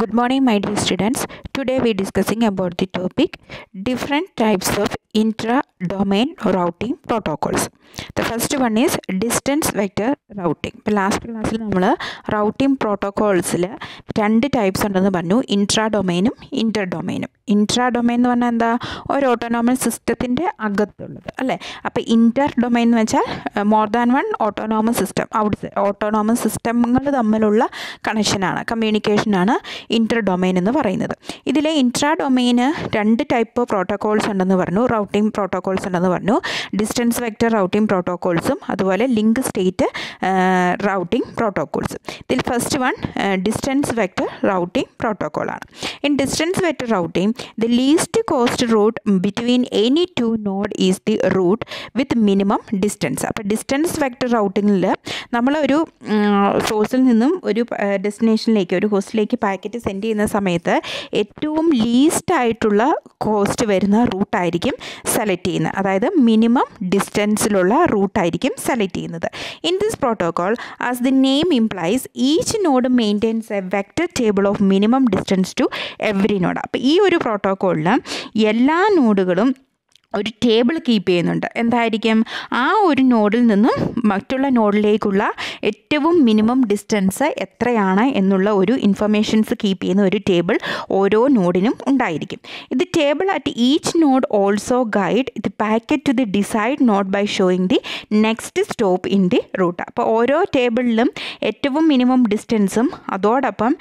Good morning, my dear students. Today we discussing about the topic different types of intra-domain routing protocols. The first one is distance vector routing. ഇപ്പോൾ last ക്ലാസ്സിൽ നമ്മൾ routing പ്രോട്ടോകോൾസിൽ രണ്ട് types ഉണ്ടെന്ന് പറഞ്ഞു intra ഡൊമൈനും inter ഡൊമൈനും intra domain എന്ന് പറഞ്ഞാൽ എന്താ ഒരു ഓട്ടോണോമൽ സിസ്റ്റത്തിൻ്റെ അകത്തുള്ളത് അല്ലേ അപ്പോൾ ഇൻ്റർ ഡൊമൈൻ എന്ന് വെച്ചാൽ more than one autonomous system അവിടെ ഓട്ടോണോമസ് സിസ്റ്റങ്ങൾ തമ്മിലുള്ള കണക്ഷനാണ് കമ്മ്യൂണിക്കേഷനാണ് ഇൻ്റർ ഡൊമൈൻ എന്ന് പറയുന്നത് ഇതിലെ ഇൻട്രാ ഡൊമൈന് രണ്ട് ടൈപ്പ് പ്രോട്ടോകോൾസ് ഉണ്ടെന്ന് പറഞ്ഞു റൗട്ടിംഗ് പ്രോട്ടോകോൾസ് ഉണ്ടെന്ന് പറഞ്ഞു ഡിസ്റ്റൻസ് വെക്റ്റർ റൗട്ടിംഗ് പ്രോട്ടോകോൾസും അതുപോലെ ലിങ്ക് സ്റ്റേറ്റ് റൗട്ടിംഗ് പ്രോട്ടോകോൾസും ഇതിൽ first one distance vector routing പ്രോട്ടോകോളാണ് in distance vector routing the least cost route between any two node is the route with minimum distance അപ്പോൾ distance vector റൗട്ടിങ്ങിൽ നമ്മളൊരു സോഴ്സിൽ നിന്നും ഒരു ഡെസ്റ്റിനേഷനിലേക്ക് ഒരു ഹോസ്റ്റലിലേക്ക് പാക്കറ്റ് സെൻഡ് ചെയ്യുന്ന സമയത്ത് ഏറ്റവും ലീസ്റ്റ് ആയിട്ടുള്ള കോസ്റ്റ് വരുന്ന റൂട്ടായിരിക്കും സെലക്ട് ചെയ്യുന്നത് അതായത് മിനിമം ഡിസ്റ്റൻസിലുള്ള റൂട്ടായിരിക്കും സെലക്ട് ചെയ്യുന്നത് in this protocol as the name implies each node maintains a vector table of minimum distance to every node അപ്പോൾ ഈ ഒരു പ്രോട്ടോക്കോളിൽ എല്ലാ നോഡുകളും ഒരു ടേബിൾ കീപ്പ് ചെയ്യുന്നുണ്ട് എന്തായിരിക്കും ആ ഒരു നോഡിൽ നിന്നും മറ്റുള്ള നോഡിലേക്കുള്ള ഏറ്റവും മിനിമം ഡിസ്റ്റൻസ് എത്രയാണ് എന്നുള്ള ഒരു ഇൻഫർമേഷൻസ് കീപ്പ് ചെയ്യുന്ന ഒരു ടേബിൾ ഓരോ നോഡിനും ഉണ്ടായിരിക്കും ഇത് table at each node also guide the packet to the desired node by showing the next stop in the route അപ്പോൾ ഓരോ ടേബിളിലും ഏറ്റവും മിനിമം ഡിസ്റ്റൻസും അതോടൊപ്പം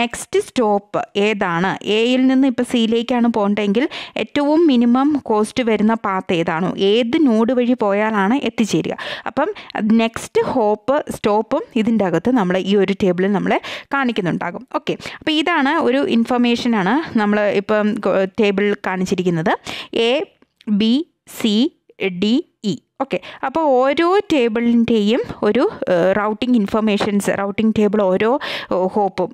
നെക്സ്റ്റ് സ്റ്റോപ്പ് ഏതാണ് എയിൽ നിന്ന് ഇപ്പോൾ സിയിലേക്കാണ് പോകേണ്ടതെങ്കിൽ ഏറ്റവും മിനിമം കോസ്റ്റ് വരുന്ന പാത്ത് ഏതാണോ ഏത് നോഡ് വഴി പോയാലാണ് എത്തിച്ചേരുക അപ്പം നെക്സ്റ്റ് ഹോപ്പ് സ്റ്റോപ്പും ഇതിൻ്റെ അകത്ത് നമ്മൾ ഈ ഒരു ടേബിളിൽ നമ്മൾ കാണിക്കുന്നുണ്ടാകും ഓക്കെ അപ്പം ഇതാണ് ഒരു ഇൻഫർമേഷനാണ് നമ്മൾ ഇപ്പം ടേബിളിൽ കാണിച്ചിരിക്കുന്നത് A B C D E e. Okay അപ്പോൾ ഓരോ ടേബിളിൻ്റെയും ഒരു റൗട്ടിംഗ് ഇൻഫർമേഷൻസ് റൗട്ടിംഗ് ടേബിൾ ഓരോ ഹോപ്പും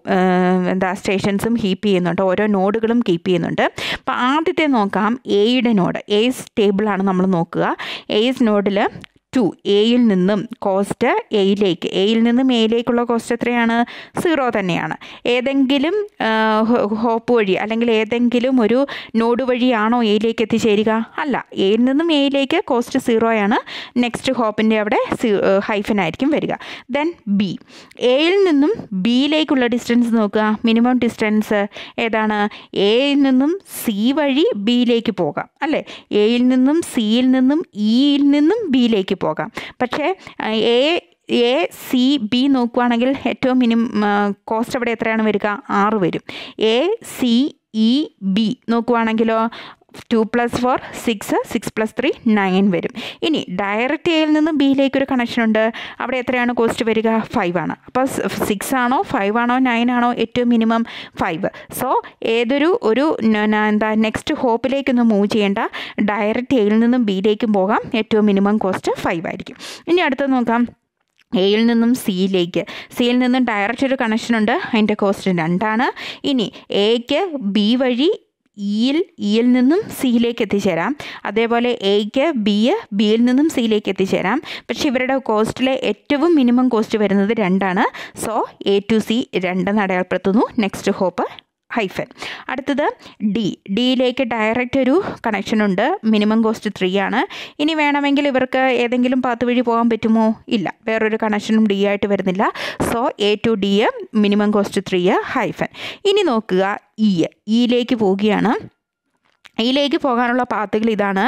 എന്താ സ്റ്റേഷൻസും ഹീപ്പ് ചെയ്യുന്നുണ്ട് ഓരോ നോഡുകളും കീപ്പ് ചെയ്യുന്നുണ്ട് അപ്പോൾ ആദ്യത്തെ നോക്കാം എയുടെ നോഡ് എയ്സ് ടേബിളാണ് നമ്മൾ നോക്കുക എയ്സ് നോഡിൽ ടു എയിൽ നിന്നും കോസ്റ്റ് എയിലേക്ക് എയിൽ നിന്നും എയിലേക്കുള്ള കോസ്റ്റ് എത്രയാണ് സീറോ തന്നെയാണ് ഏതെങ്കിലും ഹോപ്പ് വഴി അല്ലെങ്കിൽ ഏതെങ്കിലും ഒരു നോഡ് വഴിയാണോ എയിലേക്ക് എത്തിച്ചേരുക അല്ല എയിൽ നിന്നും എയിലേക്ക് കോസ്റ്റ് സീറോയാണ് നെക്സ്റ്റ് ഹോപ്പിൻ്റെ അവിടെ ഹൈഫൻ ആയിരിക്കും വരിക ദെൻ ബി എയിൽ നിന്നും ബിയിലേക്കുള്ള ഡിസ്റ്റൻസ് നോക്കുക മിനിമം ഡിസ്റ്റൻസ് ഏതാണ് എയിൽ നിന്നും സി വഴി ബിയിലേക്ക് പോകാം അല്ലേ എയിൽ നിന്നും സിയിൽ നിന്നും ഇയിൽ e നിന്നും ബിയിലേക്ക് പോകാം പക്ഷേ എ എ സി ബി നോക്കുവാണെങ്കിൽ ഏറ്റവും മിനിമം കോസ്റ്റ് അവിടെ എത്രയാണ് വരിക ആറ് വരും എ സി ഇ ബി നോക്കുവാണെങ്കിലോ two plus four six six plus three nine വരും ഇനി ഡയറക്റ്റ് എയിൽ നിന്നും ബിയിലേക്ക് ഒരു കണക്ഷൻ ഉണ്ട് അവിടെ എത്രയാണ് കോസ്റ്റ് വരിക ഫൈവ് ആണ് അപ്പോൾ സിക്സ് ആണോ ഫൈവ് ആണോ നയൻ ആണോ ഏറ്റവും മിനിമം ഫൈവ് സോ ഏതൊരു ഒരു എന്താ നെക്സ്റ്റ് ഹോപ്പിലേക്കൊന്നും മൂവ് ചെയ്യേണ്ട ഡയറക്റ്റ് എയിൽ നിന്നും ബിയിലേക്കും പോകാം ഏറ്റവും മിനിമം കോസ്റ്റ് ഫൈവ് ആയിരിക്കും ഇനി അടുത്തത് നോക്കാം എയിൽ നിന്നും സിയിലേക്ക് സിയിൽ നിന്നും ഡയറക്റ്റ് ഒരു കണക്ഷൻ ഉണ്ട് അതിൻ്റെ കോസ്റ്റ് രണ്ടാണ് ഇനി എക്ക് ബി വഴി ഇയിൽ ഇയിൽ നിന്നും സിയിലേക്ക് എത്തിച്ചേരാം അതേപോലെ എയ്ക്ക് ബി ബിയിൽ നിന്നും സിയിലേക്ക് എത്തിച്ചേരാം പക്ഷേ ഇവരുടെ കോസ്റ്റിലെ ഏറ്റവും മിനിമം കോസ്റ്റ് വരുന്നത് രണ്ടാണ് സോ എ ടു സി രണ്ടെന്ന് അടയാളപ്പെടുത്തുന്നു നെക്സ്റ്റ് ഹോപ്പ് ഹൈഫൻ അടുത്തത് ഡി ഡിയിലേക്ക് ഡയറക്റ്റ് ഒരു കണക്ഷൻ ഉണ്ട് മിനിമം കോസ്റ്റ് ത്രീ ആണ് ഇനി വേണമെങ്കിൽ ഇവർക്ക് ഏതെങ്കിലും പാത്ത് വഴി പോകാൻ പറ്റുമോ ഇല്ല വേറൊരു കണക്ഷനും ഡി ആയിട്ട് വരുന്നില്ല so A to D minimum cost three hyphen ഇനി നോക്കുക ഇ e. ഇയിലേക്ക് e പോവുകയാണ് എയിലേക്ക് പോകാനുള്ള പാത്തുകൾ ഇതാണ്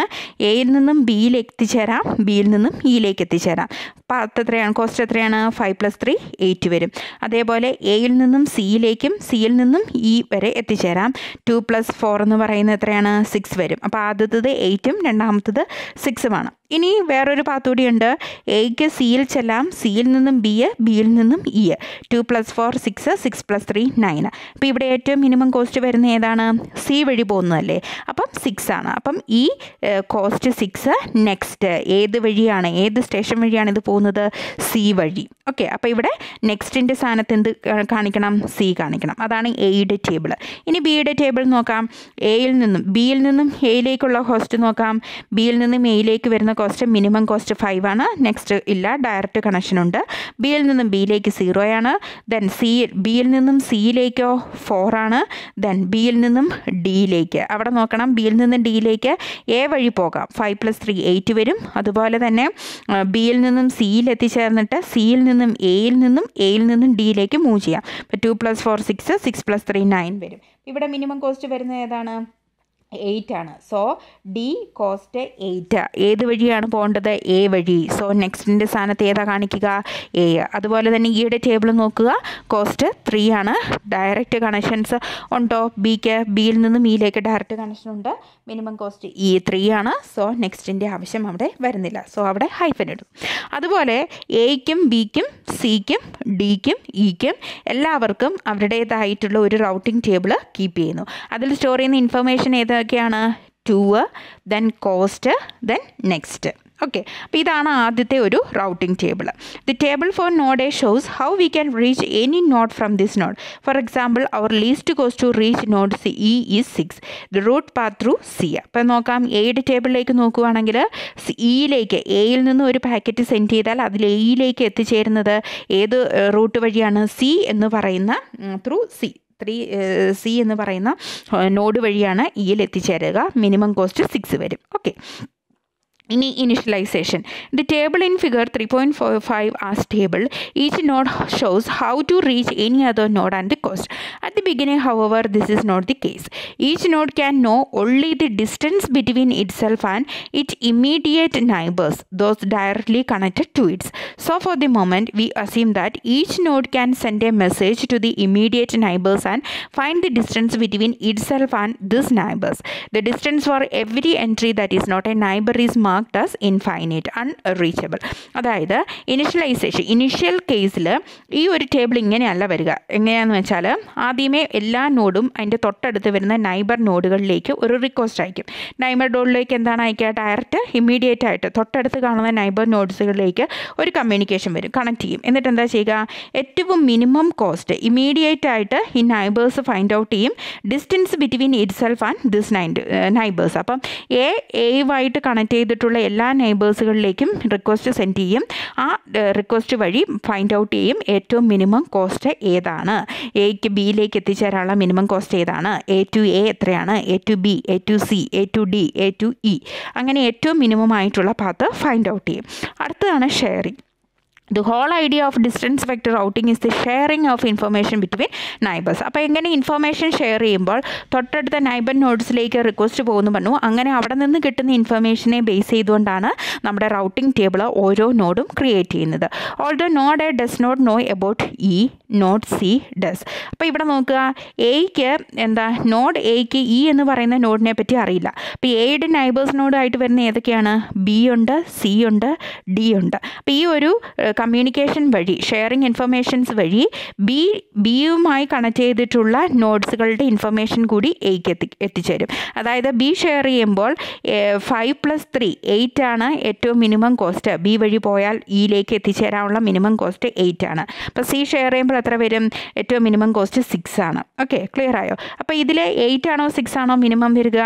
എയിൽ നിന്നും ബിയിൽ എത്തിച്ചേരാം ബിയിൽ നിന്നും ഇയിലേക്ക് e എത്തിച്ചേരാം പാത്ത് എത്രയാണ് കോസ്റ്റ് എത്രയാണ് ഫൈവ് പ്ലസ് ത്രീ എയ്റ്റ് വരും അതേപോലെ എയിൽ നിന്നും സിയിലേക്കും സിയിൽ നിന്നും ഇ e വരെ എത്തിച്ചേരാം ടു പ്ലസ് ഫോർ എന്ന് പറയുന്നത് എത്രയാണ് സിക്സ് വരും അപ്പോൾ ആദ്യത്തത് എയ്റ്റും രണ്ടാമത്തത് സിക്സുമാണ് ഇനി വേറൊരു പാത്ത് കൂടിയുണ്ട് എയ്ക്ക് സിയിൽ ചെല്ലാം സിയിൽ നിന്നും ബി ബിയിൽ നിന്നും E two plus four six six plus three nine അപ്പോൾ ഇവിടെ ഏറ്റവും മിനിമം കോസ്റ്റ് വരുന്ന ഏതാണ് സി വഴി പോകുന്നതല്ലേ അപ്പം സിക്സ് ആണ് അപ്പം ഈ കോസ്റ്റ് സിക്സ് നെക്സ്റ്റ് ഏത് വഴിയാണ് ഏത് സ്റ്റേഷൻ വഴിയാണ് ഇത് പോകുന്നത് സി വഴി ഓക്കെ അപ്പോൾ ഇവിടെ നെക്സ്റ്റിൻ്റെ സ്ഥാനത്ത് എന്ത് കാണിക്കണം സി കാണിക്കണം അതാണ് എയുടെ ടേബിൾ ഇനി ബിയുടെ ടേബിൾ നോക്കാം എയിൽ നിന്നും ബിയിൽ നിന്നും എയിലേക്കുള്ള കോസ്റ്റ് നോക്കാം ബിയിൽ നിന്നും എയിലേക്ക് വരുന്ന കോസ്റ്റ് മിനിമം കോസ്റ്റ് ഫൈവ് ആണ് നെക്സ്റ്റ് ഇല്ല ഡയറക്റ്റ് കണക്ഷൻ ഉണ്ട് ബിയിൽ നിന്നും ബിയിലേക്ക് സീറോയാണ് ദെൻ സി ബിയിൽ നിന്നും സിയിലേക്കോ ഫോർ ആണ് ദെൻ ബിയിൽ നിന്നും ഡിയിലേക്ക് അവിടെ നോക്കണം ബിയിൽ നിന്നും ഡിയിലേക്ക് എ വഴി പോകാം ഫൈവ് പ്ലസ് ത്രീ എയ്റ്റ് വരും അതുപോലെ തന്നെ ബിയിൽ നിന്നും സിയിൽ എത്തിച്ചേർന്നിട്ട് സിയിൽ നിന്നും എയിൽ നിന്നും എയിൽ നിന്നും ഡിയിലേക്ക് മൂവ് ചെയ്യാം ഇപ്പോൾ two plus four six six plus three nine വരും ഇവിടെ മിനിമം കോസ്റ്റ് വരുന്നത് ഏതാണ് എയ്റ്റ് ആണ് സോ ഡി കോസ്റ്റ് എയ്റ്റ് ഏത് വഴിയാണ് പോകേണ്ടത് എ വഴി സോ നെക്സ്റ്റിൻ്റെ സ്ഥാനത്ത് ഏതാ കാണിക്കുക എ അതുപോലെ തന്നെ ഇയുടെ e ടേബിൾ നോക്കുക കോസ്റ്റ് ത്രീ ആണ് ഡയറക്റ്റ് കണക്ഷൻസ് ഉണ്ടോ ബിക്ക് ബിയിൽ നിന്നും ഇയിലേക്ക് ഡയറക്റ്റ് കണക്ഷൻ ഉണ്ട് മിനിമം കോസ്റ്റ് ഇ ത്രീ ആണ് സോ നെക്സ്റ്റിൻ്റെ ആവശ്യം അവിടെ വരുന്നില്ല സോ അവിടെ ഹൈഫൻ ഇടും അതുപോലെ എയ്ക്കും ബിക്കും സിക്കും ഡിക്കും ഇക്കും e എല്ലാവർക്കും അവരുടേതായിട്ടുള്ള ഒരു റൗട്ടിംഗ് ടേബിൾ കീപ്പ് ചെയ്യുന്നു അതിൽ സ്റ്റോർ ചെയ്യുന്ന ഇൻഫർമേഷൻ ഏതൊക്കെയാണ് to then cost then next okay അപ്പോൾ ഇതാണ് ആദ്യത്തെ ഒരു routing table the table for node A shows how we can reach any node from this node for example our least cost to reach node C E is six the route path through C അപ്പോൾ നോക്കാം എയുടെ ടേബിളിലേക്ക് നോക്കുകയാണെങ്കിൽ ഇയിലേക്ക് e എയിൽ നിന്ന് ഒരു packet send ചെയ്താൽ അതിൽ എയിലേക്ക് എത്തിച്ചേരുന്നത് ഏത് റൂട്ട് വഴിയാണ് സി എന്ന് പറയുന്ന ത്രൂ സി ത്രീ സി എന്ന് പറയുന്ന നോഡ് വഴിയാണ് ഇയിൽ e എത്തിച്ചേരുക മിനിമം കോസ്റ്റ് സിക്സ് വരും okay Any initialization. The table in figure 3.45 as table, each node shows how to reach any other node and the cost. At the beginning, however, this is not the case. Each node can know only the distance between itself and its immediate neighbors, those directly connected to it. So for the moment, we assume that each node can send a message to the immediate neighbors and find the distance between itself and these neighbors. The distance for every entry that is not a neighbor is marked marked as infinite unreachable അതായത് initialization initial കേസിൽ ഈ ഒരു table ഇങ്ങനെയല്ല വരിക എങ്ങനെയാണെന്ന് വെച്ചാൽ ആദ്യമേ എല്ലാ നോഡും അതിൻ്റെ തൊട്ടടുത്ത് വരുന്ന നൈബർ നോഡുകളിലേക്ക് ഒരു റിക്വസ്റ്റ് അയക്കും നൈബർ നോഡിലേക്ക് എന്താണ് അയക്കുക ഡയറക്റ്റ് ഇമ്മീഡിയറ്റ് ആയിട്ട് തൊട്ടടുത്ത് കാണുന്ന നൈബർ നോഡ്സുകളിലേക്ക് ഒരു കമ്മ്യൂണിക്കേഷൻ വരും കണക്ട് ചെയ്യും എന്നിട്ട് എന്താ ചെയ്യുക ഏറ്റവും മിനിമം കോസ്റ്റ് ഇമ്മീഡിയറ്റ് ആയിട്ട് ഈ നൈബേഴ്സ് ഫൈൻഡ് ഔട്ട് ചെയ്യും distance between itself and this nine neighbours അപ്പം എ എ എയുമായിട്ട് കണക്ട് ചെയ്തിട്ടുണ്ട് അടുത്തുള്ള എല്ലാ നെയ്ബേഴ്സുകളിലേക്കും റിക്വസ്റ്റ് സെൻഡ് ചെയ്യും ആ റിക്വസ്റ്റ് വഴി ഫൈൻഡ് ഔട്ട് ചെയ്യും ഏറ്റവും മിനിമം കോസ്റ്റ് ഏതാണ് എക്ക് ബിയിലേക്ക് എത്തിച്ചേരാനുള്ള മിനിമം കോസ്റ്റ് ഏതാണ് എ ടു എ എത്രയാണ് A to B A to C A to D A to E അങ്ങനെ ഏറ്റവും മിനിമം ആയിട്ടുള്ള പാത്ത് ഫൈൻഡ് ഔട്ട് ചെയ്യും അടുത്തതാണ് sharing the whole idea of distance vector routing is the sharing of information between neighbours അപ്പോൾ എങ്ങനെ information share ചെയ്യുമ്പോൾ തൊട്ടടുത്ത neighbour നോട്ട്സിലേക്ക് request പോകുന്നു പറഞ്ഞു അങ്ങനെ അവിടെ നിന്ന് കിട്ടുന്ന ഇൻഫർമേഷനെ ബേസ് ചെയ്തുകൊണ്ടാണ് നമ്മുടെ റൗട്ടിംഗ് ടേബിൾ ഓരോ നോഡും ക്രിയേറ്റ് ചെയ്യുന്നത് all the node A does not know about E node C does അപ്പോൾ ഇവിടെ നോക്കുക എയ്ക്ക് എന്താ നോഡ് എയ്ക്ക് ഇ e എന്ന് പറയുന്ന നോഡിനെ പറ്റി അറിയില്ല അപ്പോൾ എയുടെ നൈബേഴ്സ് നോഡായിട്ട് വരുന്ന ഏതൊക്കെയാണ് ബി ഉണ്ട് സി ഉണ്ട് ഡി ഉണ്ട് അപ്പോൾ ഈ ഒരു കമ്മ്യൂണിക്കേഷൻ വഴി ഷെയറിംഗ് ഇൻഫർമേഷൻസ് വഴി ബി ബിയുമായി കണക്ട് ചെയ്തിട്ടുള്ള നോട്ട്സുകളുടെ ഇൻഫർമേഷൻ കൂടി എയ്ക്ക് എത്തി എത്തിച്ചേരും അതായത് ബി ഷെയർ ചെയ്യുമ്പോൾ ഫൈവ് പ്ലസ് ത്രീ എയ്റ്റ് ആണ് ഏറ്റവും മിനിമം കോസ്റ്റ് ബി വഴി പോയാൽ ഇയിലേക്ക് e എത്തിച്ചേരാനുള്ള മിനിമം കോസ്റ്റ് എയ്റ്റ് ആണ് അപ്പോൾ സി ഷെയർ ചെയ്യുമ്പോൾ എത്ര വരും ഏറ്റവും മിനിമം കോസ്റ്റ് സിക്സ് ആണ് ഓക്കെ ക്ലിയർ ആയോ അപ്പോൾ ഇതിൽ എയ്റ്റ് ആണോ സിക്സ് ആണോ മിനിമം വരിക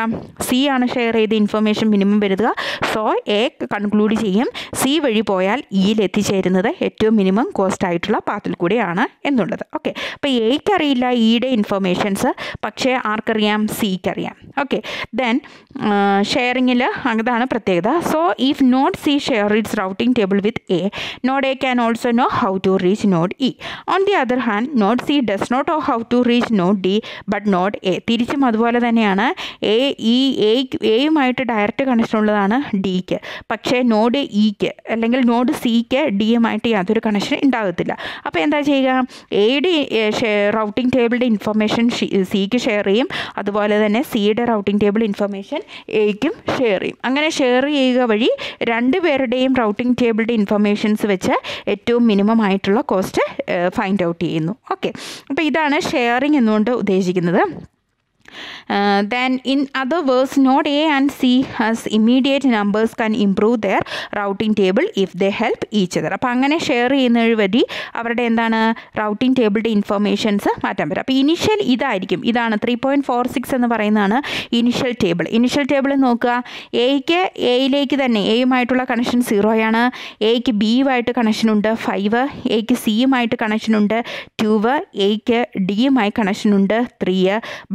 സി ആണ് ഷെയർ ചെയ്ത് ഇൻഫർമേഷൻ മിനിമം വരിക സോ എ കൺക്ലൂഡ് ചെയ്യും സി വഴി പോയാൽ ഇയിൽ e എത്തിച്ചേരുന്നത് വരുന്നത് ഏറ്റവും മിനിമം കോസ്റ്റ് ആയിട്ടുള്ള പാത്തിൽ കൂടിയാണ് എന്നുള്ളത് ഓക്കെ അപ്പോൾ എയ്ക്ക് അറിയില്ല ഈയുടെ e ഇൻഫർമേഷൻസ് പക്ഷേ ആർക്കറിയാം സിക്ക് അറിയാം ഓക്കെ ദെൻ ഷെയറിങ്ങിൽ അതാണ് പ്രത്യേകത so if node C share its routing table with A node A can also know how to reach node E on the other hand node C does not know how to reach node D but node A തിരിച്ചും അതുപോലെ തന്നെയാണ് A ഈ എയുമായിട്ട് direct connection ഉള്ളതാണ് ഡിക്ക് പക്ഷേ node ഇക്ക് e അല്ലെങ്കിൽ node സിക്ക് ഡിയുമായി ഇതുമായിട്ട് യാതൊരു കണക്ഷൻ ഉണ്ടാകത്തില്ല അപ്പോൾ എന്താ ചെയ്യുക ഡി റൗട്ടിംഗ് ടേബിളിൻ്റെ ഇൻഫർമേഷൻ സിക്ക് ഷെയർ ചെയ്യും അതുപോലെ തന്നെ സിയുടെ റൗട്ടിംഗ് ടേബിൾ ഇൻഫർമേഷൻ എയ്ക്കും ഷെയർ ചെയ്യും അങ്ങനെ ഷെയർ ചെയ്യുക വഴി രണ്ട് പേരുടെയും റൗട്ടിംഗ് ടേബിളിൻ്റെ ഇൻഫർമേഷൻസ് വെച്ച് ഏറ്റവും മിനിമം ആയിട്ടുള്ള കോസ്റ്റ് ഫൈൻഡ് ഔട്ട് ചെയ്യുന്നു ഓക്കെ അപ്പോൾ ഇതാണ് ഷെയറിംഗ് എന്നുകൊണ്ട് ഉദ്ദേശിക്കുന്നത് Uh, then in other words, node A and C has immediate numbers can improve their routing table if they help each other. അപ്പോൾ അങ്ങനെ ഷെയർ ചെയ്യുന്നതിന് വഴി അവരുടെ എന്താണ് റൗട്ടിംഗ് ടേബിളിൻ്റെ ഇൻഫർമേഷൻസ് മാറ്റാൻ പറ്റും അപ്പോൾ ഇനിഷ്യൽ ഇതായിരിക്കും ഇതാണ് ത്രീ പോയിൻറ്റ് ഫോർ സിക്സ് എന്ന് പറയുന്നതാണ് ഇനിഷ്യൽ ടേബിൾ ഇനിഷ്യൽ ടേബിൾ നോക്കുക എയ്ക്ക് എയിലേക്ക് തന്നെ എയുമായിട്ടുള്ള കണക്ഷൻ സീറോയാണ് എയ്ക്ക് ബിയുമായിട്ട് കണക്ഷനുണ്ട് ഫൈവ് എയ്ക്ക് സിയുമായിട്ട് കണക്ഷനുണ്ട് ടൂവ് എയ്ക്ക് ഡിയുമായി കണക്ഷനുണ്ട് ത്രീ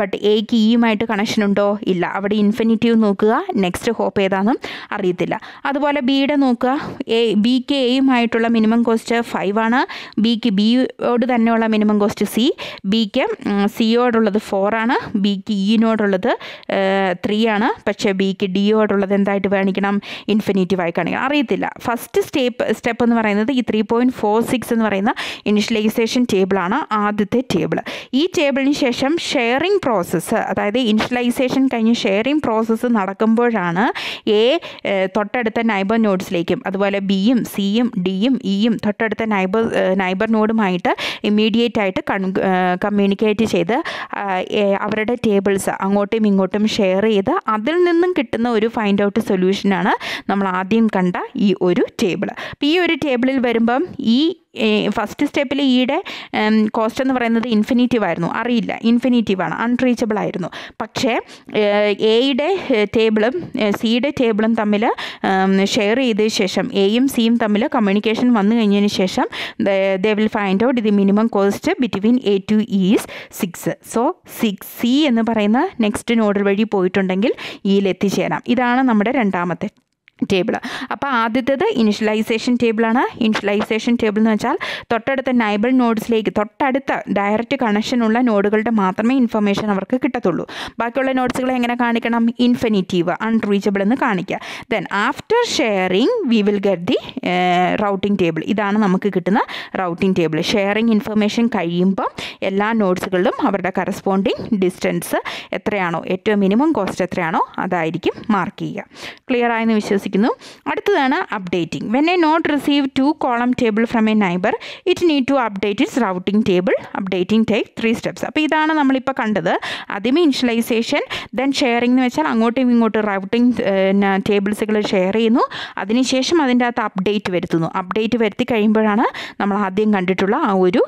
ബട്ട് എയ്ക്ക് എയ്ക്ക് ഇയുമായിട്ട് കണക്ഷൻ ഉണ്ടോ ഇല്ല അവിടെ ഇൻഫിനിറ്റീവ് നോക്കുക നെക്സ്റ്റ് ഹോപ്പ് ഏതാണെന്നും അറിയത്തില്ല അതുപോലെ ബിയുടെ നോക്കുക എ ബി ബിക്ക് എയുമായിട്ടുള്ള മിനിമം കോസ്റ്റ് ഫൈവ് ആണ് ബിക്ക് ബിയോട് തന്നെയുള്ള മിനിമം കോസ്റ്റ് സി ബിക്ക് സിയോടുള്ളത് ഫോർ ആണ് ബിക്ക് ഇനോടുള്ളത് e ത്രീ ആണ് പക്ഷേ ബിക്ക് ഡിയോടുള്ളത് എന്തായിട്ട് കാണിക്കണം ഇൻഫിനിറ്റീവായി കാണിക്കണം അറിയത്തില്ല ഫസ്റ്റ് സ്റ്റേപ്പ് സ്റ്റെപ്പ് എന്ന് പറയുന്നത് ഈ ത്രീ പോയിൻറ്റ് ഫോർ സിക്സ് എന്ന് പറയുന്ന ഇനിഷ്യലൈസേഷൻ ടേബിളാണ് ആദ്യത്തെ ടേബിൾ ഈ ടേബിളിന് ശേഷം ഷെയറിംഗ് പ്രോസസ്സ് അതായത് ഇനിഷ്യലൈസേഷൻ കഴിഞ്ഞ് ഷെയറിംഗ് പ്രോസസ്സ് നടക്കുമ്പോഴാണ് എ തൊട്ടടുത്ത നൈബർ നോഡ്സിലേക്കും അതുപോലെ ബിയും സിയും ഡിയും ഇയും e തൊട്ടടുത്ത നൈബർ നൈബർ നോഡുമായിട്ട് ഇമ്മീഡിയറ്റ് ആയിട്ട് കമ്മ്യൂണിക്കേറ്റ് ചെയ്ത് അവരുടെ ടേബിൾസ് അങ്ങോട്ടും ഇങ്ങോട്ടും ഷെയർ ചെയ്ത് അതിൽ നിന്നും കിട്ടുന്ന ഒരു ഫൈൻഡ് ഔട്ട് സൊല്യൂഷനാണ് നമ്മൾ ആദ്യം കണ്ട ഈ ഒരു ടേബിൾ അപ്പോൾ ഈ ഒരു ടേബിളിൽ വരുമ്പം ഈ ഫസ്റ്റ് സ്റ്റെപ്പിൽ ഈയുടെ കോസ്റ്റ് എന്ന് പറയുന്നത് ഇൻഫിനിറ്റീവ് ആയിരുന്നു അറിയില്ല ആണ് അൺറീച്ചബിൾ ആയിരുന്നു പക്ഷേ എയുടെ ടേബിളും സിയുടെ ടേബിളും തമ്മിൽ ഷെയർ ചെയ്ത ശേഷം എയും സിയും തമ്മിൽ കമ്മ്യൂണിക്കേഷൻ വന്നു കഴിഞ്ഞതിന് ശേഷം they will find out the minimum cost between A to is six so six C എന്ന് പറയുന്ന നെക്സ്റ്റ് നോഡൽ വഴി പോയിട്ടുണ്ടെങ്കിൽ ഇയിൽ e എത്തിച്ചേരാം ഇതാണ് നമ്മുടെ രണ്ടാമത്തെ ടേബിൾ അപ്പോൾ ആദ്യത്തേത് ഇനിഷ്യലൈസേഷൻ ടേബിളാണ് ഇനിഷ്യലൈസേഷൻ ടേബിൾ എന്ന് വെച്ചാൽ തൊട്ടടുത്ത നൈബർ നോഡ്സിലേക്ക് തൊട്ടടുത്ത ഡയറക്റ്റ് കണക്ഷനുള്ള നോഡുകളുടെ മാത്രമേ ഇൻഫർമേഷൻ അവർക്ക് കിട്ടത്തുള്ളൂ ബാക്കിയുള്ള നോഡ്സുകളെ എങ്ങനെ കാണിക്കണം ഇൻഫിനിറ്റീവ് അൺറീച്ചബിൾ എന്ന് കാണിക്കുക then after sharing we will get the routing table ഇതാണ് നമുക്ക് കിട്ടുന്ന റൗട്ടിംഗ് ടേബിൾ ഷെയറിങ് ഇൻഫർമേഷൻ കഴിയുമ്പോൾ എല്ലാ നോട്ട്സുകളിലും അവരുടെ കറസ്പോണ്ടിങ് ഡിസ്റ്റൻസ് എത്രയാണോ ഏറ്റവും മിനിമം കോസ്റ്റ് എത്രയാണോ അതായിരിക്കും മാർക്ക് ചെയ്യുക ക്ലിയർ ആയെന്ന് വിശ്വസിക്കുന്നു ചോദിക്കുന്നു അടുത്തതാണ് updating when a node receive two column table from a neighbour it need to update its routing table updating take three steps അപ്പോൾ ഇതാണ് നമ്മളിപ്പോൾ കണ്ടത് ആദ്യമേ ഇൻഷ്യലൈസേഷൻ ദെൻ ഷെയറിംഗ് എന്ന് വെച്ചാൽ അങ്ങോട്ടും ഇങ്ങോട്ടും റൗട്ടിംഗ് ടേബിൾസുകൾ ഷെയർ ചെയ്യുന്നു അതിനുശേഷം അതിൻ്റെ അകത്ത് അപ്ഡേറ്റ് വരുത്തുന്നു അപ്ഡേറ്റ് വരുത്തി കഴിയുമ്പോഴാണ് നമ്മൾ ആദ്യം കണ്ടിട്ടുള്ള ആ ഒരു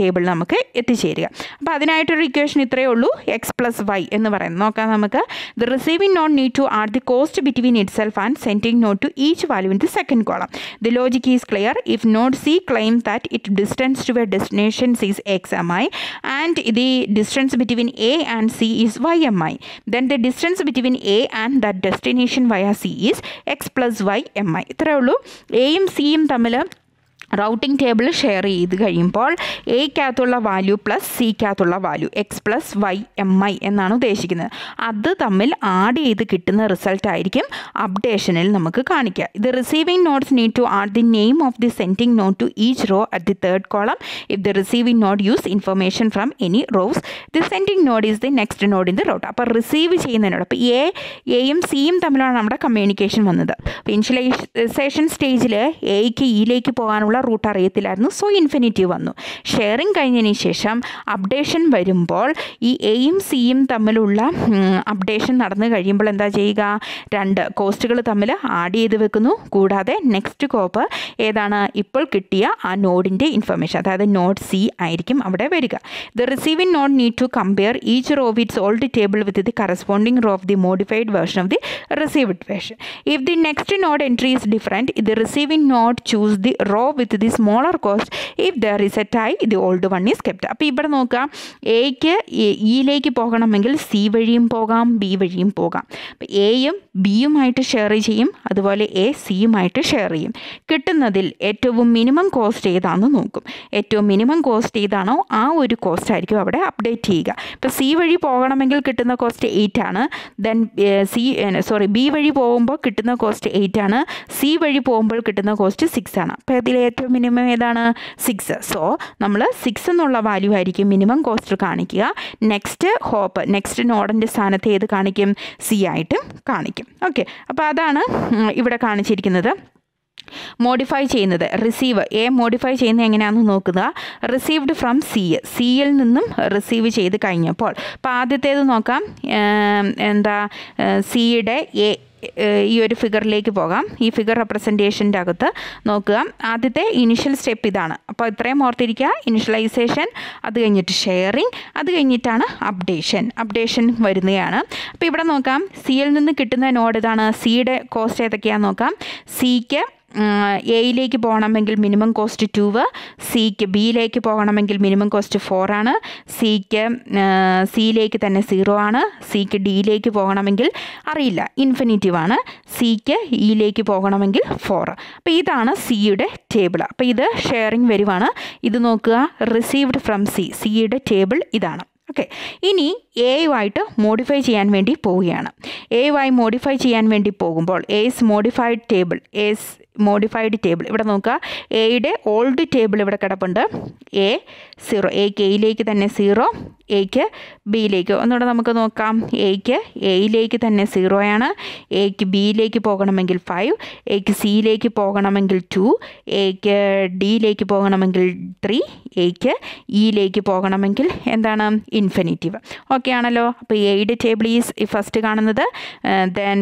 ടേബിൾ നമുക്ക് എത്തിച്ചേരുക അപ്പോൾ അതിനായിട്ടൊരു ഇക്വേഷൻ ഇത്രയേ ഉള്ളൂ എക്സ് പ്ലസ് വൈ എന്ന് പറയുന്നത് നോക്കാം നമുക്ക് the receiving node need to add the cost between itself and send pointing node to each value in the second column. The logic is clear. If node C claims that it distance to a destination C is xmi and the distance between A and C is ymi, then the distance between A and that destination via C is x plus ymmi. ഇത്രയേ ഉള്ളൂ എയും സിയും തമ്മിൽ routing table share ചെയ്ത് കഴിയുമ്പോൾ എക്കകത്തുള്ള value plus സിക്കകത്തുള്ള value X plus Y M I എന്നാണ് ഉദ്ദേശിക്കുന്നത് അത് തമ്മിൽ ആഡ് ചെയ്ത് കിട്ടുന്ന റിസൾട്ട് ആയിരിക്കും അപ്ഡേഷനിൽ നമുക്ക് കാണിക്കുക ഇത് receiving nodes need to add the name of the sending node to each row at the third column if the receiving node use information from any rows the sending node is the next node in the route അപ്പോൾ receive ചെയ്യുന്നതിനോട് അപ്പോൾ A എയും സിയും തമ്മിലാണ് നമ്മുടെ communication വന്നത് അപ്പോൾ initialisation സ്റ്റേജിൽ എയ്ക്ക് ഇയിലേക്ക് പോകാനുള്ള ഉള്ള റൂട്ട് അറിയത്തില്ലായിരുന്നു സോ ഇൻഫിനിറ്റി വന്നു ഷെയറിംഗ് കഴിഞ്ഞതിന് ശേഷം അപ്ഡേഷൻ വരുമ്പോൾ ഈ എയും സിയും തമ്മിലുള്ള അപ്ഡേഷൻ നടന്നു കഴിയുമ്പോൾ എന്താ ചെയ്യുക രണ്ട് കോസ്റ്റുകൾ തമ്മിൽ ആഡ് ചെയ്ത് വെക്കുന്നു കൂടാതെ നെക്സ്റ്റ് കോപ്പ് ഏതാണ് ഇപ്പോൾ കിട്ടിയ ആ നോഡിൻ്റെ ഇൻഫർമേഷൻ അതായത് നോഡ് സി ആയിരിക്കും അവിടെ വരിക the receiving node need to compare each row with its old table with the corresponding row of the modified version of the received version if the next node entry is different the receiving node choose the row with with this molar cost if there is a tie the old one is kept അപ്പോൾ ഇവിടെ നോക്കുക എക്ക് ഇയിലേക്ക് e പോകണമെങ്കിൽ C വഴിയും പോകാം B വഴിയും പോകാം അപ്പോൾ എയും ബിയുമായിട്ട് ഷെയർ ചെയ്യും അതുപോലെ എ സിയുമായിട്ട് ഷെയർ ചെയ്യും കിട്ടുന്നതിൽ ഏറ്റവും മിനിമം കോസ്റ്റ് ഏതാണെന്ന് നോക്കും ഏറ്റവും മിനിമം കോസ്റ്റ് ഏതാണോ ആ ഒരു കോസ്റ്റ് ആയിരിക്കും അവിടെ അപ്ഡേറ്റ് ചെയ്യുക ഇപ്പോൾ സി വഴി പോകണമെങ്കിൽ കിട്ടുന്ന കോസ്റ്റ് എയ്റ്റ് ആണ് ദെൻ സി സോറി ബി വഴി പോകുമ്പോൾ കിട്ടുന്ന കോസ്റ്റ് എയ്റ്റ് ആണ് സി വഴി പോകുമ്പോൾ കിട്ടുന്ന കോസ്റ്റ് സിക്സ് ആണ് അപ്പോൾ അതിൽ ഏറ്റവും മിനിമം ഏതാണ് സി സിക്സ് സോ നമ്മൾ സിക്സ് എന്നുള്ള വാല്യൂ ആയിരിക്കും മിനിമം കോസ്റ്റ് കാണിക്കുക നെക്സ്റ്റ് ഹോപ്പ് നെക്സ്റ്റ് നോഡിൻ്റെ സ്ഥാനത്ത് ഏത് കാണിക്കും സി ആയിട്ട് കാണിക്കും ഓക്കെ അപ്പോൾ അതാണ് ഇവിടെ കാണിച്ചിരിക്കുന്നത് മോഡിഫൈ ചെയ്യുന്നത് റിസീവ് എ മോഡിഫൈ ചെയ്യുന്നത് എങ്ങനെയാണെന്ന് നോക്കുക റിസീവ്ഡ് ഫ്രം സി സിയിൽ നിന്നും റിസീവ് ചെയ്ത് കഴിഞ്ഞപ്പോൾ അപ്പോൾ ആദ്യത്തേത് നോക്കാം എന്താ സിയുടെ എ ഈ ഒരു ഫിഗറിലേക്ക് പോകാം ഈ ഫിഗർ റെപ്രസെൻറ്റേഷൻ്റെ അകത്ത് നോക്കുക ആദ്യത്തെ ഇനിഷ്യൽ സ്റ്റെപ്പ് ഇതാണ് അപ്പോൾ ഇത്രയും ഓർത്തിരിക്കുക ഇനിഷ്യലൈസേഷൻ അത് കഴിഞ്ഞിട്ട് ഷെയറിങ് അത് കഴിഞ്ഞിട്ടാണ് അപ്ഡേഷൻ അപ്ഡേഷൻ വരുന്നതാണ് അപ്പോൾ ഇവിടെ നോക്കാം സിയിൽ നിന്ന് കിട്ടുന്ന നോഡ് ഇതാണ് സിയുടെ കോസ്റ്റ് ഏതൊക്കെയാണെന്ന് നോക്കാം സിക്ക് എയിലേക്ക് പോകണമെങ്കിൽ മിനിമം കോസ്റ്റ് ടു സിക്ക് ബിയിലേക്ക് പോകണമെങ്കിൽ മിനിമം കോസ്റ്റ് ഫോർ ആണ് സിക്ക് സിയിലേക്ക് തന്നെ സീറോ ആണ് സിക്ക് ഡിയിലേക്ക് പോകണമെങ്കിൽ അറിയില്ല ഇൻഫിനിറ്റീവ് ആണ് സിക്ക് ഇയിലേക്ക് പോകണമെങ്കിൽ ഫോർ അപ്പോൾ ഇതാണ് സിയുടെ ടേബിൾ അപ്പോൾ ഇത് ഷെയറിംഗ് വരുവാണ് ഇത് നോക്കുക റിസീവ്ഡ് ഫ്രം സി സിയുടെ ടേബിൾ ഇതാണ് ഓക്കെ ഇനി ആയിട്ട് മോഡിഫൈ ചെയ്യാൻ വേണ്ടി പോവുകയാണ് എ വൈ മോഡിഫൈ ചെയ്യാൻ വേണ്ടി പോകുമ്പോൾ as modified table as modified table ഇവിടെ നോക്കുക എയുടെ ഓൾഡ് ടേബിൾ ഇവിടെ കിടപ്പുണ്ട് എ സീറോ എ എയിലേക്ക് തന്നെ സീറോ എയ്ക്ക് ബിയിലേക്ക് ഒന്നുകൂടെ നമുക്ക് നോക്കാം എയ്ക്ക് എയിലേക്ക് തന്നെ സീറോയാണ് എയ്ക്ക് ബിയിലേക്ക് പോകണമെങ്കിൽ ഫൈവ് എയ്ക്ക് സിയിലേക്ക് പോകണമെങ്കിൽ ടു എയ്ക്ക് ഡിയിലേക്ക് പോകണമെങ്കിൽ ത്രീ എയ്ക്ക് ഇയിലേക്ക് e പോകണമെങ്കിൽ എന്താണ് ഇൻഫിനിറ്റീവ് ഓക്കെ ആണല്ലോ അപ്പോൾ എയുടെ ടേബിൾ ഈസ് ഫസ്റ്റ് കാണുന്നത് ദെൻ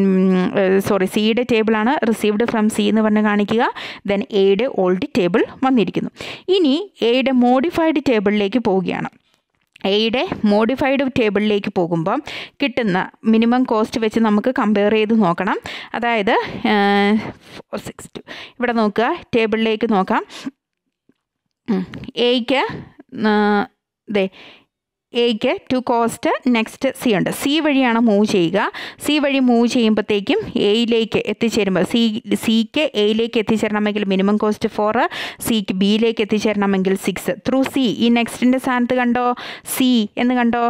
സോറി സിയുടെ ടേബിളാണ് റിസീവ്ഡ് ഫ്രം സി എന്ന് പറഞ്ഞ് കാണിക്കുക ദെൻ എയുടെ ഓൾഡ് ടേബിൾ വന്നിരിക്കുന്നു ഇനി എയുടെ മോഡിഫൈഡ് ടേബിളിലേക്ക് പോവുകയാണ് എയുടെ മോഡിഫൈഡ് ടേബിളിലേക്ക് പോകുമ്പം കിട്ടുന്ന മിനിമം കോസ്റ്റ് വെച്ച് നമുക്ക് കമ്പയർ ചെയ്ത് നോക്കണം അതായത് ഫോർ സിക്സ് ടു ഇവിടെ നോക്കുക ടേബിളിലേക്ക് നോക്കാം എയ്ക്ക് അതെ എയ്ക്ക് ടു കോസ്റ്റ് നെക്സ്റ്റ് സി ഉണ്ട് സി വഴിയാണ് മൂവ് ചെയ്യുക സി വഴി മൂവ് ചെയ്യുമ്പോഴത്തേക്കും എയിലേക്ക് എത്തിച്ചേരുമ്പോൾ സി സിക്ക് എയിലേക്ക് എത്തിച്ചേരണമെങ്കിൽ മിനിമം കോസ്റ്റ് ഫോർ സിക്ക് ബിയിലേക്ക് എത്തിച്ചേരണമെങ്കിൽ സിക്സ് ത്രൂ സി ഈ നെക്സ്റ്റിൻ്റെ സ്ഥാനത്ത് കണ്ടോ സി എന്ന് കണ്ടോ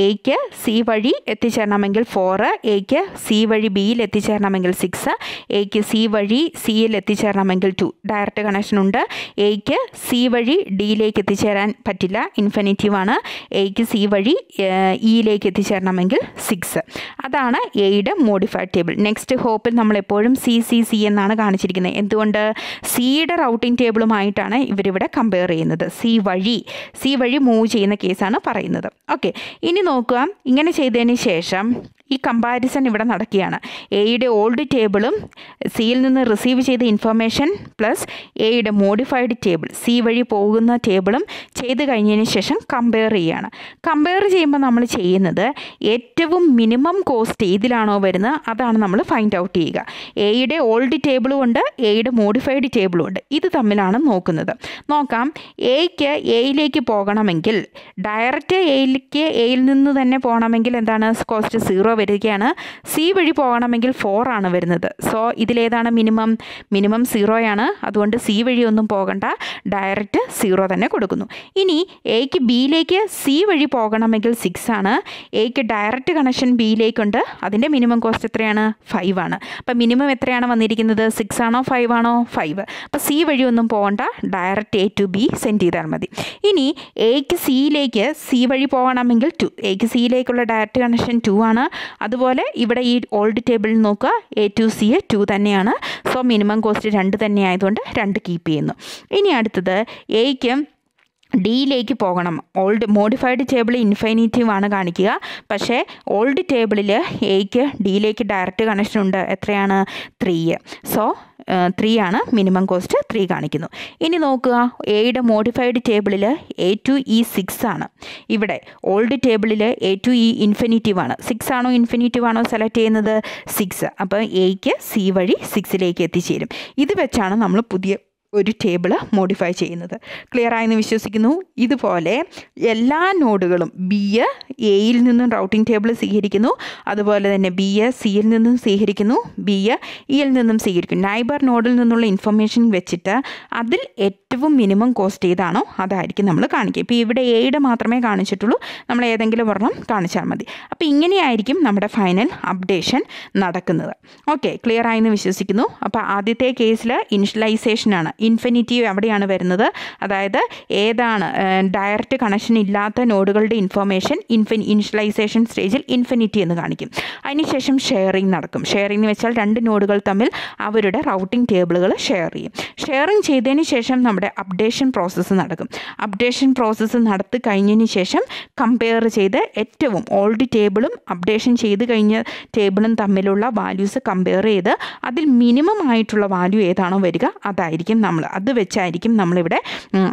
എയ്ക്ക് സി വഴി എത്തിച്ചേരണമെങ്കിൽ ഫോർ എയ്ക്ക് സി വഴി ബിയിൽ എത്തിച്ചേരണമെങ്കിൽ സിക്സ് എയ്ക്ക് സി വഴി സിയിൽ എത്തിച്ചേരണമെങ്കിൽ ടു ഡയറക്റ്റ് കണക്ഷൻ ഉണ്ട് എയ്ക്ക് സി വഴി ഡിയിലേക്ക് എത്തിച്ചേരാൻ പറ്റില്ല ഇൻഫിനിറ്റീവാണ് എയ്ക്ക് സി വഴി ഇയിലേക്ക് e എത്തിച്ചേരണമെങ്കിൽ സിക്സ് അതാണ് എയുടെ മോഡിഫൈഡ് ടേബിൾ നെക്സ്റ്റ് ഹോപ്പിൽ നമ്മൾ എപ്പോഴും സി സി സി എന്നാണ് കാണിച്ചിരിക്കുന്നത് എന്തുകൊണ്ട് സിയുടെ റൗട്ടിംഗ് ടേബിളുമായിട്ടാണ് ഇവരിവിടെ കമ്പയർ ചെയ്യുന്നത് സി വഴി സി വഴി മൂവ് ചെയ്യുന്ന കേസാണ് പറയുന്നത് ഓക്കെ ഇനി നോക്കുക ഇങ്ങനെ ചെയ്തതിന് ശേഷം ഈ കമ്പാരിസൺ ഇവിടെ നടക്കുകയാണ് എയുടെ ഓൾഡ് ടേബിളും സിയിൽ നിന്ന് റിസീവ് ചെയ്ത ഇൻഫർമേഷൻ പ്ലസ് എയുടെ മോഡിഫൈഡ് ടേബിൾ സി വഴി പോകുന്ന ടേബിളും ചെയ്ത് കഴിഞ്ഞതിന് ശേഷം കമ്പയർ ചെയ്യുകയാണ് കമ്പയർ ചെയ്യുമ്പോൾ നമ്മൾ ചെയ്യുന്നത് ഏറ്റവും മിനിമം കോസ്റ്റ് ഇതിലാണോ വരുന്നത് അതാണ് നമ്മൾ ഫൈൻഡ് ഔട്ട് ചെയ്യുക എയുടെ ഓൾഡ് ടേബിളും ഉണ്ട് എയുടെ മോഡിഫൈഡ് ടേബിളും ഉണ്ട് ഇത് തമ്മിലാണ് നോക്കുന്നത് നോക്കാം എയ്ക്ക് എയിലേക്ക് പോകണമെങ്കിൽ ഡയറക്റ്റ് എയിലേക്ക് എയിൽ നിന്ന് തന്നെ പോകണമെങ്കിൽ എന്താണ് കോസ്റ്റ് സീറോ വരികയാണ് സി വഴി പോകണമെങ്കിൽ ഫോർ ആണ് വരുന്നത് സോ ഇതിലേതാണ് മിനിമം മിനിമം സീറോയാണ് അതുകൊണ്ട് സി വഴി ഒന്നും പോകണ്ട ഡയറക്റ്റ് സീറോ തന്നെ കൊടുക്കുന്നു ഇനി എക്ക് ബിയിലേക്ക് സി വഴി പോകണമെങ്കിൽ സിക്സ് ആണ് എക്ക് ഡയറക്റ്റ് കണക്ഷൻ ബിയിലേക്കുണ്ട് അതിൻ്റെ മിനിമം കോസ്റ്റ് എത്രയാണ് ഫൈവ് ആണ് അപ്പം മിനിമം എത്രയാണ് വന്നിരിക്കുന്നത് സിക്സ് ആണോ ഫൈവ് ആണോ ഫൈവ് അപ്പം സി വഴി ഒന്നും പോകണ്ട direct A to B send ചെയ്താൽ മതി ഇനി എക്ക് സിയിലേക്ക് സി വഴി പോകണമെങ്കിൽ ടു എക്ക് സിയിലേക്കുള്ള ഡയറക്റ്റ് കണക്ഷൻ ടു ആണ് അതുപോലെ ഇവിടെ ഈ ഓൾഡ് ടേബിളിൽ നോക്കുക A to C A to തന്നെയാണ് സോ മിനിമം കോസ്റ്റ് രണ്ട് തന്നെ ആയതുകൊണ്ട് രണ്ട് കീപ്പ് ചെയ്യുന്നു ഇനി അടുത്തത് എയ്ക്കും ഡിയിലേക്ക് പോകണം ഓൾഡ് മോഡിഫൈഡ് ടേബിൾ ഇൻഫൈനേറ്റീവ് ആണ് കാണിക്കുക പക്ഷേ ഓൾഡ് ടേബിളിൽ എയ്ക്ക് ഡിയിലേക്ക് ഡയറക്റ്റ് കണക്ഷൻ ഉണ്ട് എത്രയാണ് ത്രീ സോ ത്രീ ആണ് മിനിമം കോസ്റ്റ് ത്രീ കാണിക്കുന്നു ഇനി നോക്കുക എയുടെ മോഡിഫൈഡ് ടേബിളിൽ എ ടു ഇ സിക്സ് ആണ് ഇവിടെ ഓൾഡ് ടേബിളിൽ എ ടു ഇ ഇൻഫിനിറ്റീവ് ആണ് സിക്സ് ആണോ ഇൻഫിനിറ്റീവ് ആണോ സെലക്ട് ചെയ്യുന്നത് സിക്സ് അപ്പോൾ എയ്ക്ക് സി വഴി സിക്സിലേക്ക് എത്തിച്ചേരും ഇത് വെച്ചാണ് നമ്മൾ പുതിയ ഒരു ടേബിൾ മോഡിഫൈ ചെയ്യുന്നത് ക്ലിയർ ആയെന്ന് വിശ്വസിക്കുന്നു ഇതുപോലെ എല്ലാ നോഡുകളും ബി എയിൽ നിന്നും റൗട്ടിംഗ് ടേബിൾ സ്വീകരിക്കുന്നു അതുപോലെ തന്നെ ബി എ സിയിൽ നിന്നും സ്വീകരിക്കുന്നു ബി ഇയിൽ e നിന്നും സ്വീകരിക്കുന്നു നൈബർ നോഡിൽ നിന്നുള്ള ഇൻഫർമേഷൻ വെച്ചിട്ട് അതിൽ ഏറ്റവും മിനിമം കോസ്റ്റ് ഏതാണോ അതായിരിക്കും നമ്മൾ കാണിക്കുക ഇപ്പോൾ ഇവിടെ എയുടെ മാത്രമേ കാണിച്ചിട്ടുള്ളൂ നമ്മൾ ഏതെങ്കിലും ഒരെണ്ണം കാണിച്ചാൽ മതി അപ്പോൾ ഇങ്ങനെയായിരിക്കും നമ്മുടെ ഫൈനൽ അപ്ഡേഷൻ നടക്കുന്നത് ഓക്കെ ക്ലിയർ ആയെന്ന് വിശ്വസിക്കുന്നു അപ്പോൾ ആദ്യത്തെ കേസിൽ ആണ് ഇൻഫിനിറ്റീവ് എവിടെയാണ് വരുന്നത് അതായത് ഏതാണ് ഡയറക്റ്റ് കണക്ഷൻ ഇല്ലാത്ത നോഡുകളുടെ ഇൻഫർമേഷൻ ഇൻഫിൻ ഇനിഷ്യലൈസേഷൻ സ്റ്റേജിൽ ഇൻഫിനിറ്റി എന്ന് കാണിക്കും അതിനുശേഷം ഷെയറിംഗ് നടക്കും ഷെയറിംഗ് എന്ന് വെച്ചാൽ രണ്ട് നോഡുകൾ തമ്മിൽ അവരുടെ റൗട്ടിംഗ് ടേബിളുകൾ ഷെയർ ചെയ്യും ഷെയറിംഗ് ചെയ്തതിന് ശേഷം നമ്മുടെ നമ്മുടെ അപ്ഡേഷൻ പ്രോസസ്സ് നടക്കും അപ്ഡേഷൻ പ്രോസസ്സ് നടത്തി കഴിഞ്ഞതിന് ശേഷം കമ്പയർ ചെയ്ത് ഏറ്റവും ഓൾഡ് ടേബിളും അപ്ഡേഷൻ ചെയ്ത് കഴിഞ്ഞ ടേബിളും തമ്മിലുള്ള വാല്യൂസ് കമ്പയർ ചെയ്ത് അതിൽ മിനിമം ആയിട്ടുള്ള വാല്യൂ ഏതാണോ വരിക അതായിരിക്കും നമ്മൾ അത് വെച്ചായിരിക്കും നമ്മളിവിടെ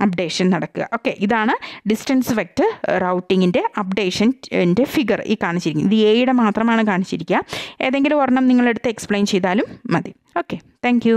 അപ്ഡേഷൻ നടക്കുക ഓക്കെ ഇതാണ് ഡിസ്റ്റൻസ് വെക്റ്റ് റൗട്ടിങ്ങിൻ്റെ അപ്ഡേഷൻ്റെ ഫിഗർ ഈ കാണിച്ചിരിക്കുന്നത് ഇത് എയുടെ മാത്രമാണ് കാണിച്ചിരിക്കുക ഏതെങ്കിലും ഒരെണ്ണം നിങ്ങളെടുത്ത് എക്സ്പ്ലെയിൻ ചെയ്താലും മതി ഓക്കെ താങ്ക്